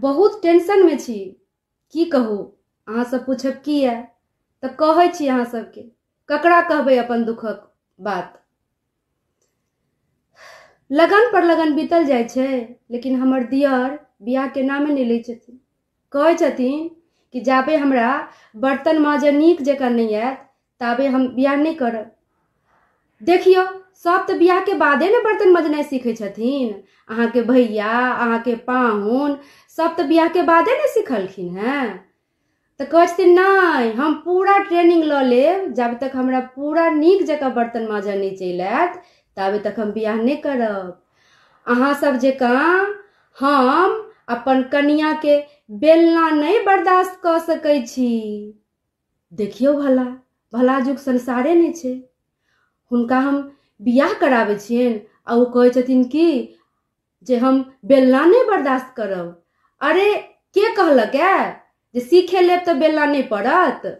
बहुत में छी की कहू अहाँ सब पूछब है तो कहै छी अहाँ सबके ककरा कहबे अपन दुखक बात लगन पर लगन बीतल जाए छे, लेकिन हमर दियर के नामे नहीं लै छथिन कहै छथिन कि जाबे हमरा बर्तन माँजऽ नीक जकाँ नहीं आयत ताबे हम बियाह नहीं करब देखियो सब तो के बादे ना बर्तन मजनाई सीखे छथिन के भैया के पाहुन सब तऽ के बादे ना सीखलखिन है तो कहते छथिन हम पूरा ट्रेनिंग लो ले जब तक हमरा पूरा निक जगह बर्तन माजा नहीं चल आयत तब तक हम ब्याह नहीं करब अहाँसभ जकाँ हम अपन के बेलना नहीं बर्दाश्त कऽ सक देखियो भला भला जुग संसारे नहीं हुनका हम बियाह कराबे छियनि आ ओ छथिन कि जे हम बेलना नहीं बर्दाश्त करब अरे के कहलक है जे सीखे लेब तो बेलना नहीं पड़त